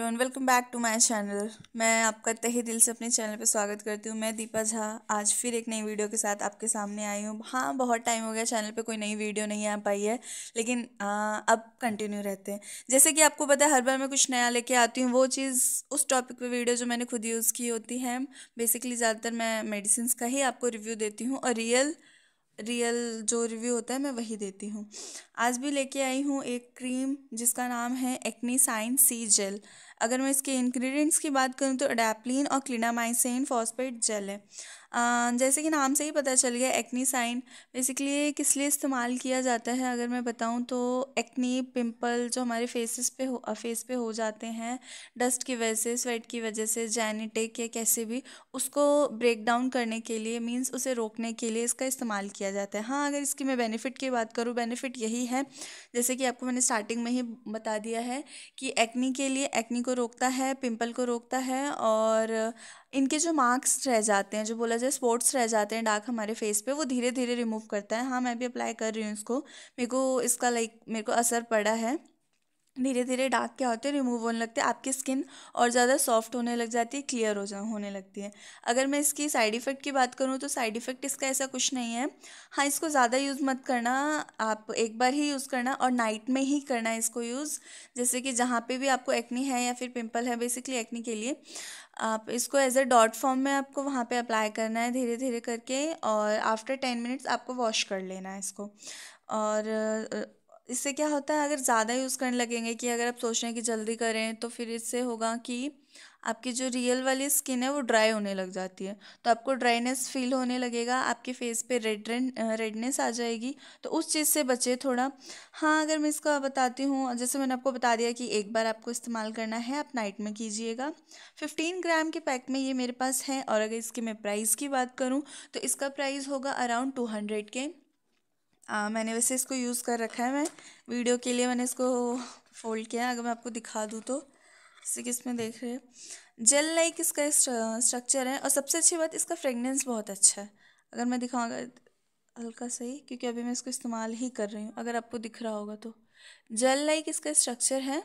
welcome back to my channel मैं आपका तहे दिल से अपने चैनल पर स्वागत करती हूँ मैं दीपा झा आज फिर एक नई वीडियो के साथ आपके सामने आई हूँ हाँ बहुत टाइम हो गया चैनल पे कोई नई वीडियो नहीं आ पाई है लेकिन आ, अब कंटिन्यू रहते हैं जैसे कि आपको पता है हर बार मैं कुछ नया लेके आती हूँ वो चीज़ उस टॉपिक पर वीडियो जो मैंने खुद यूज़ की होती है बेसिकली ज़्यादातर मैं मेडिसिन का ही आपको रिव्यू देती हूँ और रियल रियल जो रिव्यू होता है मैं वही देती हूँ आज भी लेके आई हूँ एक क्रीम जिसका नाम है एक्नी साइन सी जेल अगर मैं इसके इंग्रेडिएंट्स की बात करूँ तो अडेप्लिन और क्लिनामाइसिन फॉस्पेट जेल है जैसे कि नाम से ही पता चल गया एक्नीसाइन बेसिकली किस लिए इस्तेमाल किया जाता है अगर मैं बताऊँ तो एक्नी पिंपल जो हमारे फेसेस पे हो फेस पे हो जाते हैं डस्ट की वजह से स्वेट की वजह से जैनिटिक या कैसे भी उसको ब्रेक डाउन करने के लिए मीन्स उसे रोकने के लिए इसका इस्तेमाल किया जाता है हाँ अगर इसकी मैं बेनिफिट की बात करूँ बेनिफिट यही है जैसे कि आपको मैंने स्टार्टिंग में ही बता दिया है कि एक्नी के लिए एक्नी को रोकता है पिंपल को रोकता है और इनके जो मार्क्स रह जाते हैं जो बोला जाए स्पॉट्स रह जाते हैं डार्क हमारे फेस पे वो धीरे धीरे रिमूव करता है हाँ मैं भी अप्लाई कर रही हूँ इसको मेरे को इसका लाइक मेरे को असर पड़ा है धीरे धीरे डार्क क्या होते हैं रिमूव होने लगते हैं आपकी स्किन और ज़्यादा सॉफ्ट होने लग जाती है क्लियर हो जा होने लगती है अगर मैं इसकी साइड इफ़ेक्ट की बात करूँ तो साइड इफ़ेक्ट इसका ऐसा कुछ नहीं है हाँ इसको ज़्यादा यूज़ मत करना आप एक बार ही यूज़ करना और नाइट में ही करना है इसको यूज़ जैसे कि जहाँ पर भी आपको एक्नी है या फिर पिम्पल है बेसिकली एक्नी के लिए आप इसको एज अ डॉट फॉर्म में आपको वहाँ पे अप्लाई करना है धीरे धीरे करके और आफ्टर टेन मिनट्स आपको वॉश कर लेना है इसको और इससे क्या होता है अगर ज़्यादा यूज़ करने लगेंगे कि अगर आप सोच रहे हैं कि जल्दी करें तो फिर इससे होगा कि आपकी जो रियल वाली स्किन है वो ड्राई होने लग जाती है तो आपको ड्राइनेस फील होने लगेगा आपके फेस पे रेड रेडनेस आ जाएगी तो उस चीज़ से बचे थोड़ा हाँ अगर मैं इसको बताती हूँ जैसे मैंने आपको बता दिया कि एक बार आपको इस्तेमाल करना है आप नाइट में कीजिएगा फिफ्टीन ग्राम के पैक में ये मेरे पास है और अगर इसके मैं प्राइस की बात करूँ तो इसका प्राइस होगा अराउंड टू हंड्रेड के आ, मैंने वैसे इसको यूज़ कर रखा है मैं वीडियो के लिए मैंने इसको फोल्ड किया है अगर मैं आपको दिखा दूँ तो जैसे कि इसमें देख रहे हैं जेल लाइक इसका स्ट्रक्चर है और सबसे अच्छी बात इसका फ्रेगनेंस बहुत अच्छा है अगर मैं दिखाऊँगा हल्का सही क्योंकि अभी मैं इसको इस्तेमाल ही कर रही हूँ अगर आपको दिख रहा होगा तो जेल लाइक इसका स्ट्रक्चर है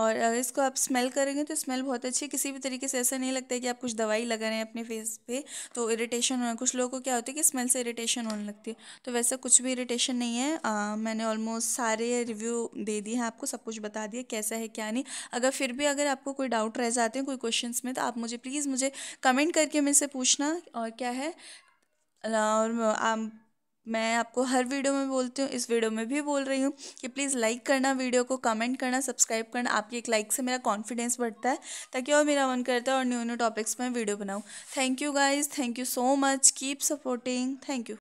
और इसको आप स्मेल करेंगे तो स्मेल बहुत अच्छी है किसी भी तरीके से ऐसा नहीं लगता है कि आप कुछ दवाई लगा रहे हैं अपने फेस पे तो इरिटेशन होना कुछ लोगों को क्या होता है कि स्मेल से इरिटेशन होने लगती है तो वैसे कुछ भी इरिटेशन नहीं है आ, मैंने ऑलमोस्ट सारे रिव्यू दे दिए हैं आपको सब कुछ बता दिया कैसा है क्या नहीं अगर फिर भी अगर आपको कोई डाउट रह जाते हैं कोई क्वेश्चन में तो आप मुझे प्लीज़ मुझे कमेंट करके मेरे से पूछना और क्या है और आप मैं आपको हर वीडियो में बोलती हूँ इस वीडियो में भी बोल रही हूँ कि प्लीज़ लाइक करना वीडियो को कमेंट करना सब्सक्राइब करना आपकी एक लाइक से मेरा कॉन्फिडेंस बढ़ता है ताकि और मेरा मन करता है और न्यू न्यू टॉपिक्स में वीडियो बनाऊँ thank you guys thank you so much keep supporting thank you